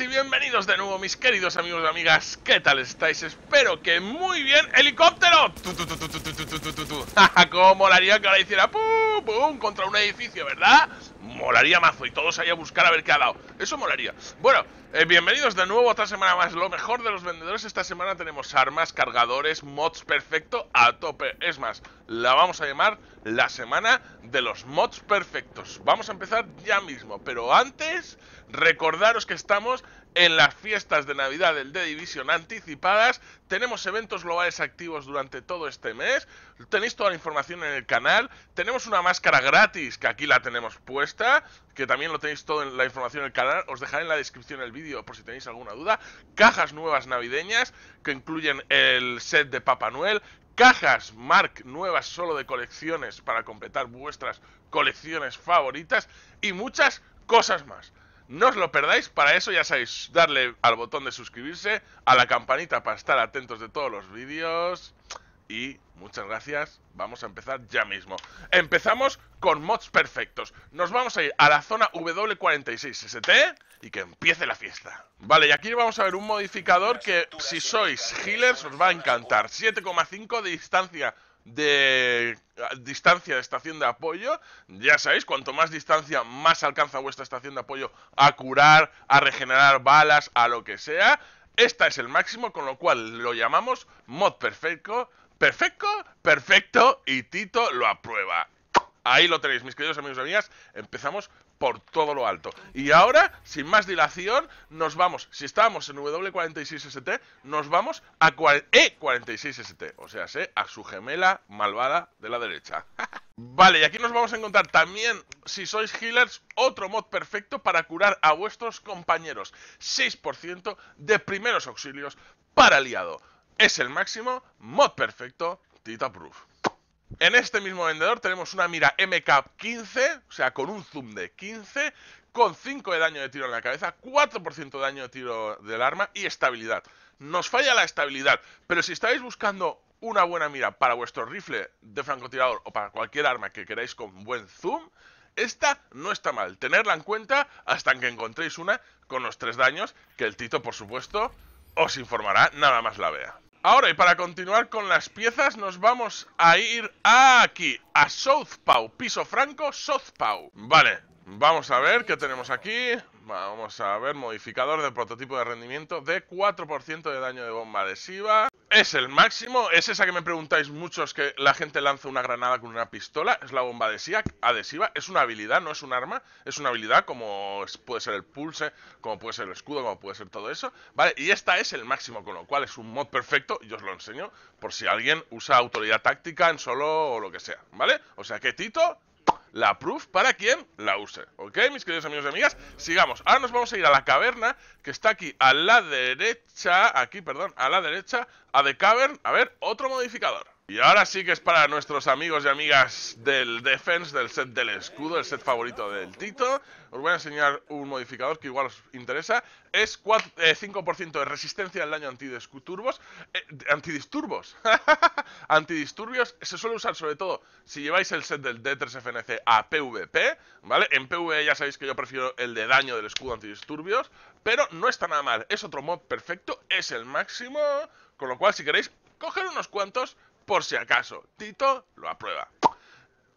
y bienvenidos de nuevo mis queridos amigos y amigas ¿Qué tal estáis? Espero que muy bien ¡Helicóptero! ¡Tú, tú, tú, tú, cómo que ahora hiciera! ¡Pum! contra un edificio, ¿verdad? Molaría mazo y todos ahí a buscar a ver qué ha dado. Eso molaría. Bueno, eh, bienvenidos de nuevo a otra semana más. Lo mejor de los vendedores esta semana tenemos armas, cargadores, mods perfecto a tope. Es más, la vamos a llamar la semana de los mods perfectos. Vamos a empezar ya mismo, pero antes recordaros que estamos en las fiestas de Navidad del The Division anticipadas. Tenemos eventos globales activos durante todo este mes. Tenéis toda la información en el canal. Tenemos una máscara gratis, que aquí la tenemos puesta. Que también lo tenéis todo en la información en el canal. Os dejaré en la descripción el vídeo por si tenéis alguna duda. Cajas nuevas navideñas, que incluyen el set de Papá Noel cajas Mark nuevas solo de colecciones para completar vuestras colecciones favoritas y muchas cosas más. No os lo perdáis, para eso ya sabéis darle al botón de suscribirse, a la campanita para estar atentos de todos los vídeos. Y muchas gracias, vamos a empezar ya mismo. Empezamos con mods perfectos. Nos vamos a ir a la zona W46ST y que empiece la fiesta. Vale, y aquí vamos a ver un modificador que si sois healers os va a encantar. 7,5 de distancia de distancia de estación de apoyo. Ya sabéis, cuanto más distancia, más alcanza vuestra estación de apoyo a curar, a regenerar balas, a lo que sea. Esta es el máximo, con lo cual lo llamamos mod perfecto. Perfecto, perfecto y Tito lo aprueba. Ahí lo tenéis, mis queridos amigos y amigas. Empezamos por todo lo alto. Y ahora, sin más dilación, nos vamos, si estábamos en W46ST, nos vamos a E46ST, o sea, a su gemela malvada de la derecha. Vale, y aquí nos vamos a encontrar también, si sois healers, otro mod perfecto para curar a vuestros compañeros. 6% de primeros auxilios para aliado. Es el máximo mod perfecto Tita Proof. En este mismo vendedor tenemos una mira MK15, o sea, con un zoom de 15, con 5 de daño de tiro en la cabeza, 4% de daño de tiro del arma y estabilidad. Nos falla la estabilidad, pero si estáis buscando una buena mira para vuestro rifle de francotirador o para cualquier arma que queráis con buen zoom, esta no está mal. Tenerla en cuenta hasta que encontréis una con los 3 daños que el Tito, por supuesto, os informará nada más la vea. Ahora, y para continuar con las piezas, nos vamos a ir aquí, a Southpaw, piso franco, Southpaw. Vale, vamos a ver qué tenemos aquí. Vamos a ver, modificador de prototipo de rendimiento de 4% de daño de bomba adhesiva. Es el máximo, es esa que me preguntáis muchos que la gente lanza una granada con una pistola, es la bomba de SIAC, adhesiva, es una habilidad, no es un arma, es una habilidad como puede ser el pulse, como puede ser el escudo, como puede ser todo eso, ¿vale? Y esta es el máximo, con lo cual es un mod perfecto, y os lo enseño, por si alguien usa autoridad táctica en solo o lo que sea, ¿vale? O sea que Tito, la proof para quien la use. ¿Ok, mis queridos amigos y amigas? Sigamos. Ahora nos vamos a ir a la caverna que está aquí a la derecha. Aquí, perdón, a la derecha. A The Cavern. A ver, otro modificador. Y ahora sí que es para nuestros amigos y amigas del Defense, del set del escudo, el set favorito del Tito. Os voy a enseñar un modificador que igual os interesa. Es 5% eh, de resistencia al daño antidisturbos. Eh, antidisturbos. antidisturbios se suele usar sobre todo si lleváis el set del D3FNC a PvP. ¿Vale? En PvE ya sabéis que yo prefiero el de daño del escudo antidisturbios. Pero no está nada mal. Es otro mod perfecto. Es el máximo. Con lo cual, si queréis, coger unos cuantos por si acaso. Tito lo aprueba.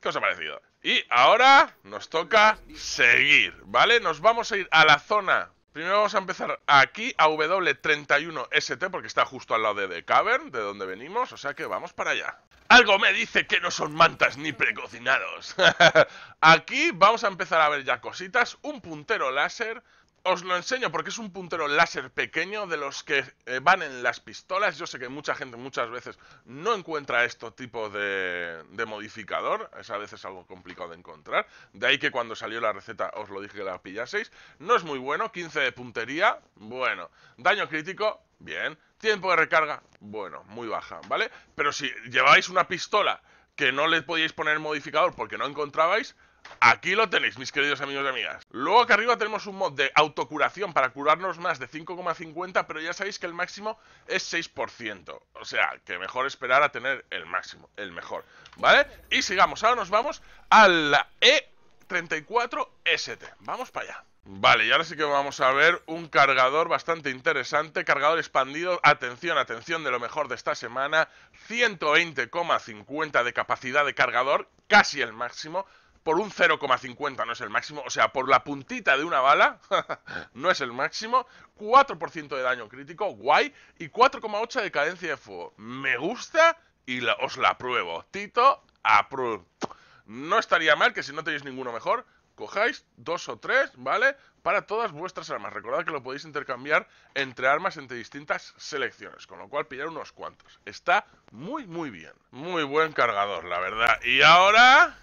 ¿Qué os ha parecido? Y ahora nos toca seguir, ¿vale? Nos vamos a ir a la zona. Primero vamos a empezar aquí, a W31ST, porque está justo al lado de The Cavern, de donde venimos, o sea que vamos para allá. Algo me dice que no son mantas ni precocinados. aquí vamos a empezar a ver ya cositas, un puntero láser os lo enseño porque es un puntero láser pequeño de los que eh, van en las pistolas. Yo sé que mucha gente muchas veces no encuentra este tipo de, modificador. Es a veces algo complicado de encontrar. De ahí que cuando salió la receta os lo dije que la pillaseis. No es muy bueno. 15 de puntería. Bueno. Daño crítico. Bien. Tiempo de recarga. Bueno. Muy baja. ¿Vale? Pero si lleváis una pistola que no le podíais poner modificador porque no encontrabais Aquí lo tenéis, mis queridos amigos y amigas. Luego acá arriba tenemos un mod de autocuración para curarnos más de 5,50, pero ya sabéis que el máximo es 6%. O sea, que mejor esperar a tener el máximo, el mejor. ¿Vale? Y sigamos, ahora nos vamos a la E34ST. Vamos para allá. Vale, y ahora sí que vamos a ver un cargador bastante interesante, cargador expandido, atención, atención de lo mejor de esta semana, 120,50 de capacidad de cargador, casi el máximo, por un 0,50 no es el máximo, o sea, por la puntita de una bala no es el máximo, 4% de daño crítico, guay, y 4,8 de cadencia de fuego. Me gusta y os la apruebo. Tito, apruebo. No estaría mal que si no tenéis ninguno mejor, cojáis dos o tres, ¿vale? Para todas vuestras armas. Recordad que lo podéis intercambiar entre armas entre distintas selecciones, con lo cual pillar unos cuantos. Está muy, muy bien. Muy buen cargador, la verdad. Y ahora...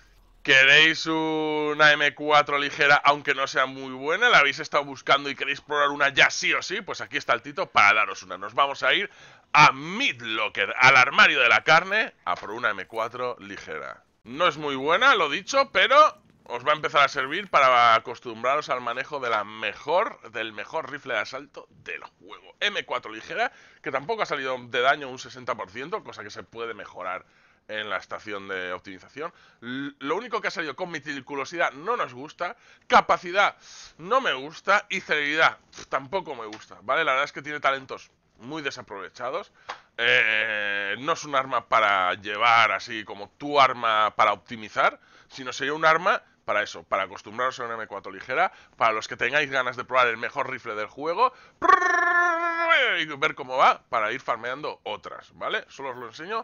¿Queréis una M4 ligera, aunque no sea muy buena? ¿La habéis estado buscando y queréis probar una ya sí o sí? Pues aquí está el Tito para daros una. Nos vamos a ir a Midlocker, al armario de la carne, a por una M4 ligera. No es muy buena, lo dicho, pero os va a empezar a servir para acostumbraros al manejo de la mejor, del mejor rifle de asalto del juego. M4 ligera, que tampoco ha salido de daño un 60%, cosa que se puede mejorar en la estación de optimización. Lo único que ha salido con meticulosidad no nos gusta. Capacidad no me gusta. Y celeridad tampoco me gusta. ¿Vale? La verdad es que tiene talentos muy desaprovechados. Eh, no es un arma para llevar así como tu arma para optimizar, sino sería un arma para eso, para acostumbraros a una M4 ligera, para los que tengáis ganas de probar el mejor rifle del juego y ver cómo va para ir farmeando otras, ¿vale? Solo os lo enseño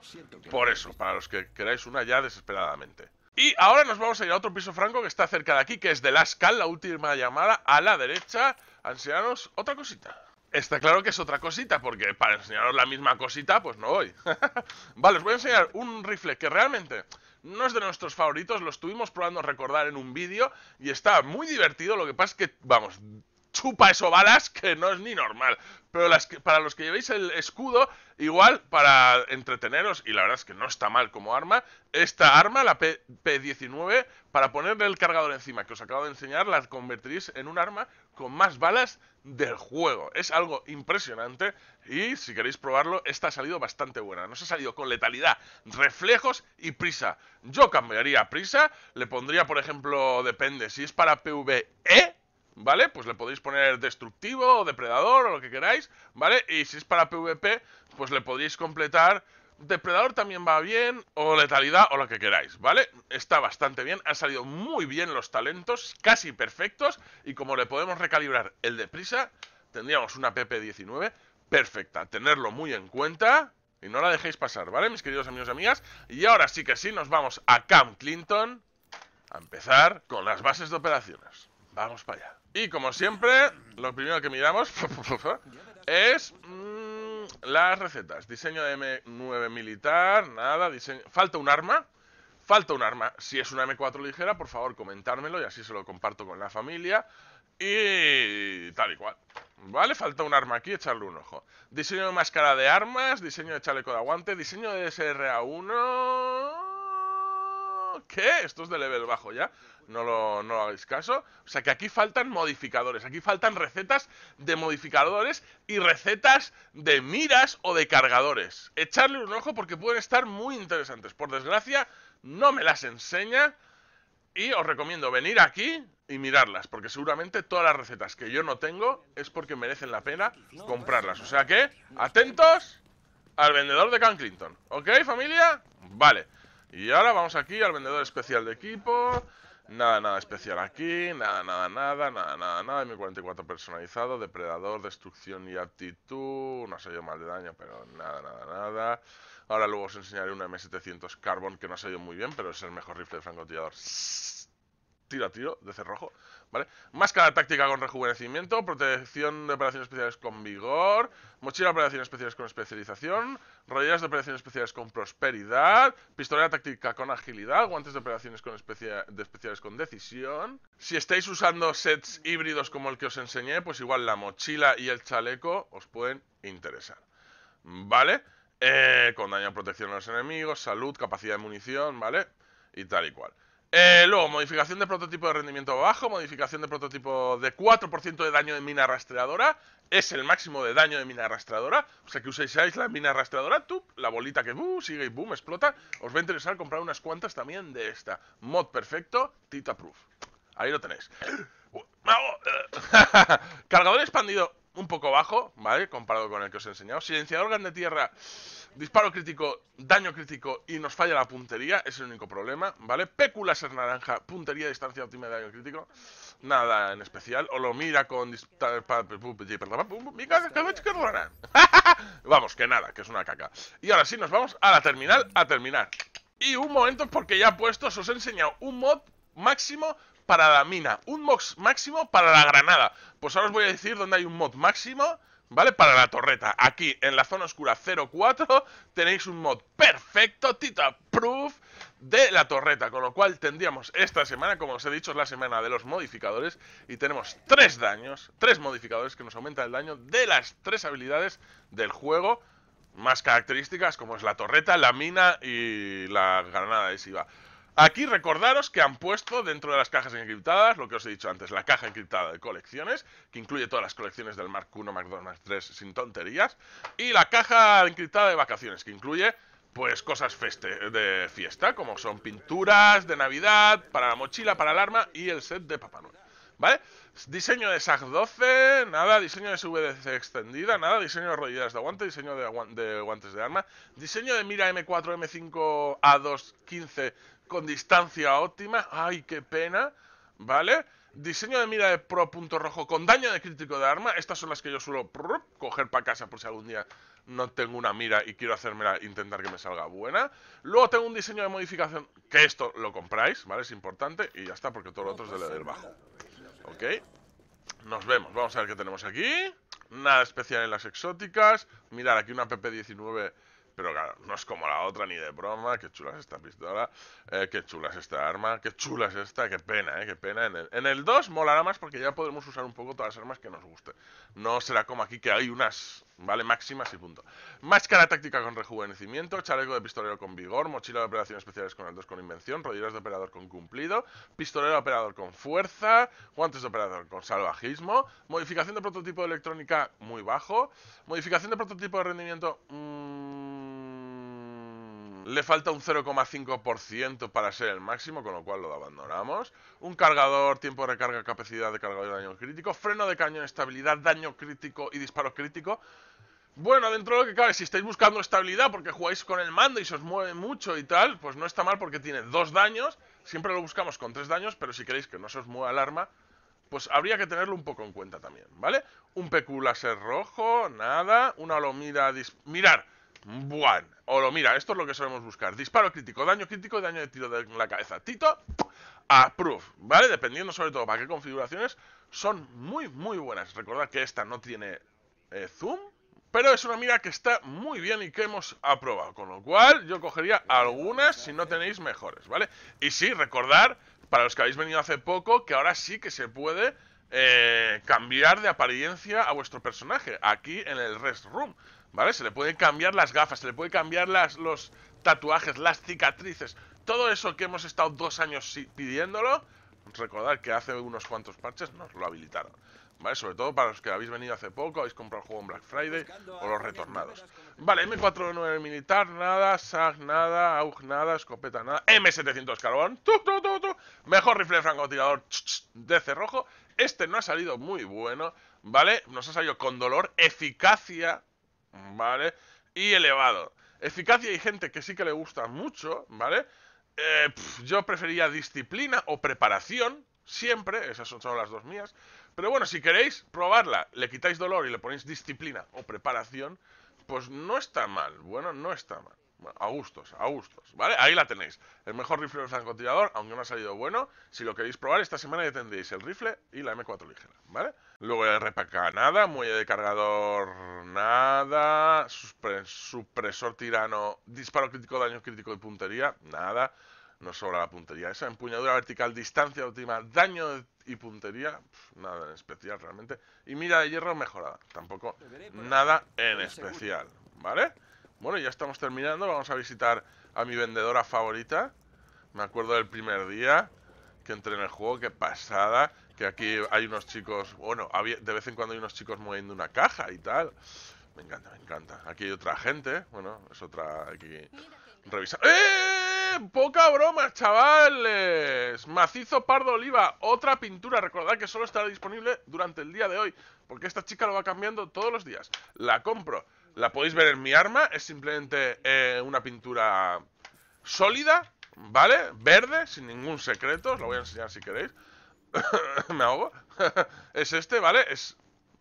por eso, para los que queráis una ya desesperadamente. Y ahora nos vamos a ir a otro piso franco que está cerca de aquí, que es de Lascal, la última llamada a la derecha. enseñaros otra cosita. Está claro que es otra cosita, porque para enseñaros la misma cosita, pues no voy. vale, os voy a enseñar un rifle que realmente no es de nuestros favoritos, lo estuvimos probando a recordar en un vídeo y está muy divertido, lo que pasa es que, vamos, chupa eso balas que no es ni normal. Pero las que, para los que llevéis el escudo, igual para entreteneros, y la verdad es que no está mal como arma, esta arma, la P 19 para ponerle el cargador encima que os acabo de enseñar, la convertiréis en un arma con más balas del juego. Es algo impresionante y si queréis probarlo, esta ha salido bastante buena. Nos ha salido con letalidad, reflejos y prisa. Yo cambiaría prisa, le pondría, por ejemplo, depende, si es para PvE ¿vale? Pues le podéis poner destructivo o depredador o lo que queráis, ¿vale? Y si es para PvP, pues le podéis completar depredador también va bien, o letalidad, o lo que queráis, ¿vale? Está bastante bien, han salido muy bien los talentos, casi perfectos, y como le podemos recalibrar el de prisa, tendríamos una PP19 perfecta, tenerlo muy en cuenta... Y no la dejéis pasar, ¿vale, mis queridos amigos y amigas? Y ahora sí que sí, nos vamos a Camp Clinton a empezar con las bases de operaciones. Vamos para allá. Y como siempre, lo primero que miramos es mm, las recetas. Diseño de M9 militar, nada, diseño... Falta un arma. Falta un arma. Si es una M4 ligera, por favor, comentármelo y así se lo comparto con la familia. Y tal y cual. ¿Vale? Falta un arma aquí, echarle un ojo. Diseño de máscara de armas, diseño de chaleco de aguante, diseño de SRA1... ¿Qué? Esto es de level bajo ya no lo, hagáis caso. O sea que aquí faltan modificadores, aquí faltan recetas de modificadores y recetas de miras o de cargadores. Echarle un ojo porque pueden estar muy interesantes. Por desgracia, no me las enseña y os recomiendo venir aquí y mirarlas, porque seguramente todas las recetas que yo no tengo es porque merecen la pena comprarlas. O sea que, atentos al vendedor de Can Clinton. ¿Ok, familia? Vale. Y ahora vamos aquí al vendedor especial de equipo. Nada, nada especial aquí, nada, nada, nada, nada, nada, nada. M44 personalizado, depredador, destrucción y aptitud, no ha salido mal de daño, pero nada, nada, nada. Ahora luego os enseñaré una M700 Carbon que no ha salido muy bien, pero es el mejor rifle de francotirador. Tiro a tiro de cerrojo. Máscara táctica con rejuvenecimiento, protección de operaciones especiales con vigor, mochila de operaciones especiales con especialización, rodillas de operaciones especiales con prosperidad, pistola táctica con agilidad, guantes de operaciones con de especiales con decisión. Si estáis usando sets híbridos como el que os enseñé, pues igual la mochila y el chaleco os pueden interesar, ¿vale? Eh, con daño a protección a los enemigos, salud, capacidad de munición, ¿vale? Y tal y cual. Eh, luego, modificación de prototipo de rendimiento bajo, modificación de prototipo de 4% de daño de mina rastreadora. Es el máximo de daño de mina arrastradora, O sea que uséis la mina arrastradora, tú, la bolita que uh, sigue y boom, explota. Os va a interesar comprar unas cuantas también de esta. Mod perfecto, Tita Proof. Ahí lo tenéis. Cargador expandido un poco bajo, ¿vale? Comparado con el que os he enseñado. Silenciador grande tierra. Disparo crítico, daño crítico y nos falla la puntería, es el único problema, ¿vale? Pécula ser naranja, puntería, distancia óptima de daño crítico, nada en especial. O lo mira con... Vamos, que nada, que es una caca. Y ahora sí, nos vamos a la terminal a terminar. Y un momento, porque ya puesto, os he enseñado un mod máximo para la mina, un mod máximo para la granada. Pues ahora os voy a decir dónde hay un mod máximo ¿vale? Para la torreta. Aquí, en la zona oscura 04, tenéis un mod perfecto, Tita Proof, de la torreta. Con lo cual tendríamos esta semana, como os he dicho, es la semana de los modificadores. Y tenemos tres daños, tres modificadores que nos aumentan el daño de las tres habilidades del juego. Más características como es la torreta, la mina y la granada adhesiva. Aquí recordaros que han puesto dentro de las cajas encriptadas, lo que os he dicho antes, la caja encriptada de colecciones, que incluye todas las colecciones del Mark 1, Mark 2, Mark 3, sin tonterías, y la caja encriptada de vacaciones, que incluye pues cosas feste de fiesta, como son pinturas de Navidad, para la mochila, para el arma y el set de Papá Noel. ¿Vale? Diseño de sac 12, nada, diseño de SVDC extendida, nada, diseño de rodillas de aguante, diseño de, de guantes de arma, diseño de mira M4, M5, A2, 15 con distancia óptima. ¡Ay, qué pena! ¿Vale? Diseño de mira de pro punto rojo con daño de crítico de arma. Estas son las que yo suelo coger para casa por si algún día no tengo una mira y quiero hacérmela, intentar que me salga buena. Luego tengo un diseño de modificación, que esto lo compráis, ¿vale? Es importante y ya está, porque todo lo otro es de leer bajo. ¿Ok? Nos vemos. Vamos a ver qué tenemos aquí. Nada especial en las exóticas. Mirar aquí una PP19 pero claro, no es como la otra ni de broma. Qué chula es esta pistola, Que eh, qué chula es esta arma, qué chula es esta, qué pena, eh, qué pena. En el, 2 molará más porque ya podremos usar un poco todas las armas que nos gusten. No será como aquí que hay unas, ¿vale? Máximas y punto. Máscara táctica con rejuvenecimiento, chaleco de pistolero con vigor, mochila de operaciones especiales con el 2 con invención, rodillas de operador con cumplido, pistolero de operador con fuerza, guantes de operador con salvajismo, modificación de prototipo de electrónica muy bajo, modificación de prototipo de rendimiento... Mmm, le falta un 0,5% para ser el máximo, con lo cual lo abandonamos. Un cargador, tiempo de recarga, capacidad de cargador de daño crítico. Freno de cañón, estabilidad, daño crítico y disparo crítico. Bueno, dentro de lo que cabe, si estáis buscando estabilidad porque jugáis con el mando y se os mueve mucho y tal, pues no está mal porque tiene dos daños. Siempre lo buscamos con tres daños, pero si queréis que no se os mueva el arma, pues habría que tenerlo un poco en cuenta también, ¿vale? Un PQ rojo, nada. Una lo mira... Mirar. Bueno, O lo mira, esto es lo que solemos buscar. Disparo crítico, daño crítico, daño de tiro de la cabeza. Tito, approve, ¿vale? Dependiendo sobre todo para qué configuraciones, son muy, muy buenas. Recordad que esta no tiene eh, zoom, pero es una mira que está muy bien y que hemos aprobado. Con lo cual, yo cogería algunas si no tenéis mejores, ¿vale? Y sí, recordar, para los que habéis venido hace poco, que ahora sí que se puede eh, cambiar de apariencia a vuestro personaje aquí en el Rest Room. ¿Vale? Se le pueden cambiar las gafas, se le pueden cambiar las, los tatuajes, las cicatrices. Todo eso que hemos estado dos años pidiéndolo, recordad que hace unos cuantos parches nos lo habilitaron. ¿Vale? Sobre todo para los que habéis venido hace poco, habéis comprado el juego en Black Friday o los retornados. Vale, M49 militar, nada, SAG nada, AUG nada, escopeta nada, M700 carbón, mejor rifle francotirador de cerrojo. Este no ha salido muy bueno, ¿vale? Nos ha salido con dolor, eficacia ¿vale? Y elevado. Eficacia y gente que sí que le gusta mucho, ¿vale? Eh, yo prefería disciplina o preparación, siempre, esas son solo las dos mías. Pero bueno, si queréis probarla, le quitáis dolor y le ponéis disciplina o preparación, pues no está mal, bueno, no está mal a gustos, a gustos, ¿vale? Ahí la tenéis. El mejor rifle del francotirador, aunque no ha salido bueno. Si lo queréis probar, esta semana ya tendréis el rifle y la M4 ligera, ¿vale? Luego el repaca nada, muelle de cargador nada, supresor tirano, disparo crítico, daño crítico de puntería, nada. No sobra la puntería esa, empuñadura vertical, distancia óptima, daño y puntería, nada en especial realmente. Y mira de hierro mejorada, tampoco nada en especial, ¿vale? Bueno, ya estamos terminando. Vamos a visitar a mi vendedora favorita. Me acuerdo del primer día que entré en el juego. Qué pasada. Que aquí hay unos chicos... Bueno, de vez en cuando hay unos chicos moviendo una caja y tal. Me encanta, me encanta. Aquí hay otra gente. Bueno, es otra... Aquí... Revisar... ¡Eh! poca broma, chavales. Macizo Pardo Oliva, otra pintura. Recordad que solo estará disponible durante el día de hoy, porque esta chica lo va cambiando todos los días. La compro. La podéis ver en mi arma, es simplemente eh, una pintura sólida, ¿vale? Verde, sin ningún secreto, os lo voy a enseñar si queréis. Me ahogo. es este, ¿vale? Es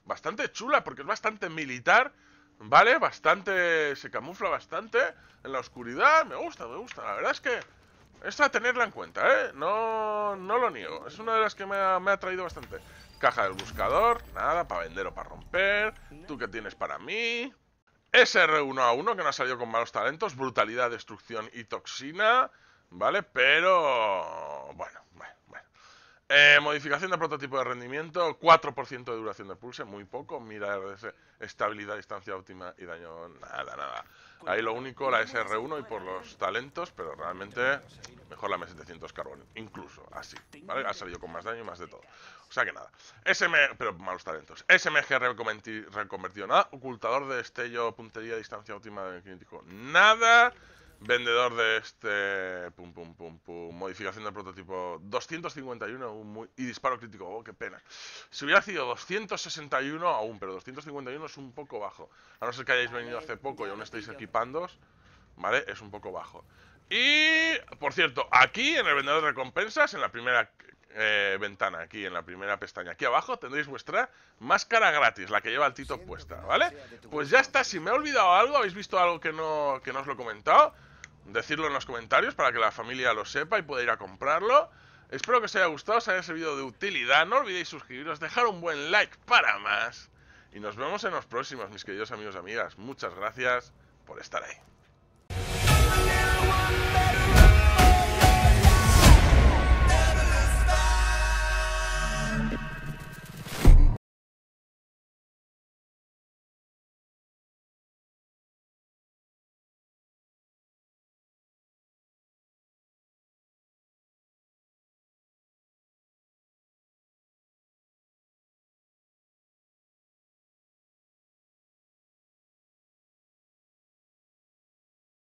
bastante chula porque es bastante militar, ¿vale? Bastante, se camufla bastante en la oscuridad. Me gusta, me gusta. La verdad es que esta tenerla en cuenta, ¿eh? No, no lo niego. Es una de las que me ha, traído bastante. Caja del buscador, nada, para vender o para romper. ¿Tú que tienes para mí? SR1A1, que no ha salido con malos talentos, brutalidad, destrucción y toxina, ¿vale? Pero, bueno, eh, modificación de prototipo de rendimiento, 4% de duración de pulse, muy poco. Mira RDS, eh, estabilidad, distancia óptima y daño, nada, nada. Ahí lo único, la SR1 y por los talentos, pero realmente mejor la M700 Carbon, incluso así, ¿vale? Ha salido con más daño y más de todo. O sea que nada. SM, pero malos talentos. SMG reconvertido, nada. Ocultador de destello, puntería, distancia óptima de nada. Vendedor de este. Pum, pum, pum, pum. Modificación del prototipo 251 y disparo crítico. Oh, qué pena. Si hubiera sido 261 aún, pero 251 es un poco bajo. A no ser que hayáis venido hace poco y aún estáis equipándos ¿vale? Es un poco bajo. Y, por cierto, aquí en el vendedor de recompensas, en la primera eh, ventana, aquí en la primera pestaña, aquí abajo tendréis vuestra máscara gratis, la que lleva el Tito puesta, ¿vale? Pues ya está, si me he olvidado algo, habéis visto algo que no, que no os lo he comentado decirlo en los comentarios para que la familia lo sepa y pueda ir a comprarlo. Espero que os haya gustado, os haya servido de utilidad. No olvidéis suscribiros, dejar un buen like para más. Y nos vemos en los próximos, mis queridos amigos y amigas. Muchas gracias por estar ahí.